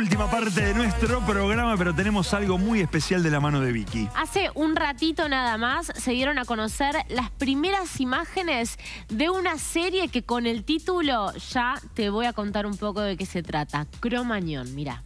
última parte de nuestro programa, pero tenemos algo muy especial de la mano de Vicky. Hace un ratito nada más se dieron a conocer las primeras imágenes de una serie que con el título ya te voy a contar un poco de qué se trata. Cromañón, mira.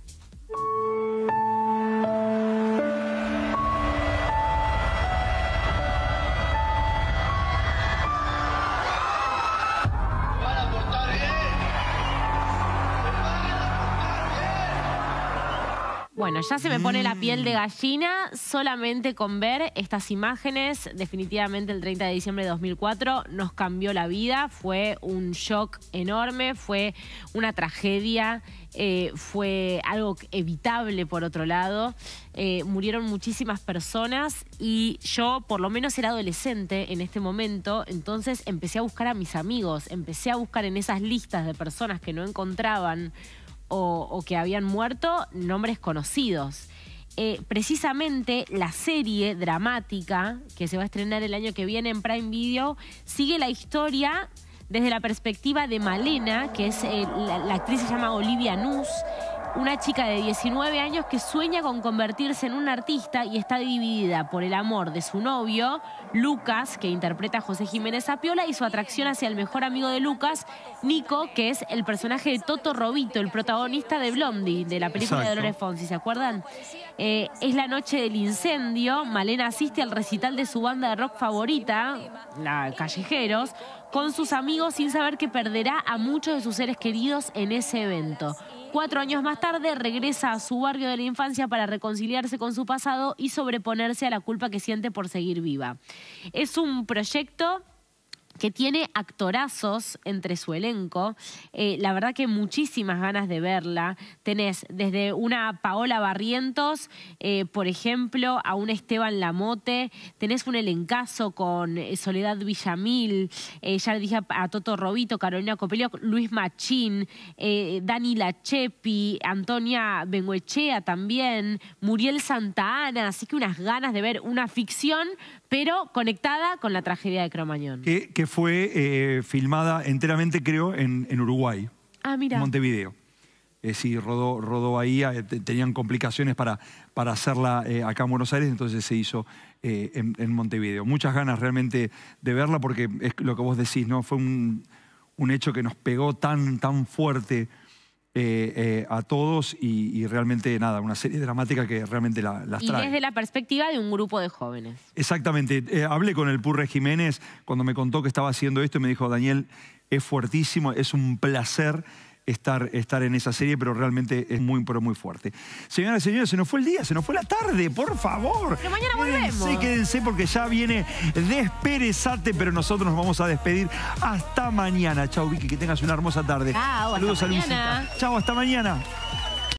Bueno, ya se me pone la piel de mm. gallina solamente con ver estas imágenes. Definitivamente el 30 de diciembre de 2004 nos cambió la vida, fue un shock enorme, fue una tragedia, eh, fue algo evitable por otro lado. Eh, murieron muchísimas personas y yo por lo menos era adolescente en este momento, entonces empecé a buscar a mis amigos, empecé a buscar en esas listas de personas que no encontraban o, que habían muerto nombres conocidos. Eh, precisamente la serie dramática que se va a estrenar el año que viene en Prime Video sigue la historia desde la perspectiva de Malena, que es eh, la, la, actriz se llama Olivia Nuss, una chica de 19 años que sueña con convertirse en una artista y está dividida por el amor de su novio, Lucas, que interpreta a José Jiménez Apiola, y su atracción hacia el mejor amigo de Lucas, Nico, que es el personaje de Toto Robito, el protagonista de Blondie, de la película de Dolores Fonsi, ¿se acuerdan? Eh, es la noche del incendio, Malena asiste al recital de su banda de rock favorita, la Callejeros, con sus amigos sin saber que perderá a muchos de sus seres queridos en ese evento. Cuatro años más tarde regresa a su barrio de la infancia para reconciliarse con su pasado y sobreponerse a la culpa que siente por seguir viva. Es un proyecto que tiene actorazos entre su elenco. Eh, la verdad que muchísimas ganas de verla. Tenés desde una Paola Barrientos, eh, por ejemplo, a un Esteban Lamote. Tenés un elencazo con eh, Soledad Villamil, ya le dije a, Toto Robito, Carolina Copelio, Luis Machín, Dani Lachepi, Antonia Benguechea también, Muriel Santaana. Así que unas ganas de ver una ficción, pero conectada con la tragedia de Cromañón. ¿Qué, fue eh, filmada enteramente, creo, en, Uruguay. En ah, Montevideo. Eh, sí, rodó, ahí, eh, tenían complicaciones para, para hacerla eh, acá en Buenos Aires, entonces se hizo en, Montevideo. Muchas ganas realmente de verla porque es lo que vos decís, ¿no? Fue un, hecho que nos pegó tan, tan fuerte eh, eh, a todos y, realmente nada, una serie dramática que realmente la, las trae. Y desde la perspectiva de un grupo de jóvenes. Exactamente. Eh, hablé con el Purre Jiménez cuando me contó que estaba haciendo esto y me dijo, Daniel, es fuertísimo, es un placer estar, estar en esa serie, pero realmente es muy, pero muy fuerte. Señoras y señores, se nos fue el día, se nos fue la tarde, por favor. mañana quédense, volvemos. Quédense porque ya viene Desperezate, pero nosotros nos vamos a despedir hasta mañana. chao Vicky, que tengas una hermosa tarde. Chao, Saludos hasta a Chau, hasta mañana.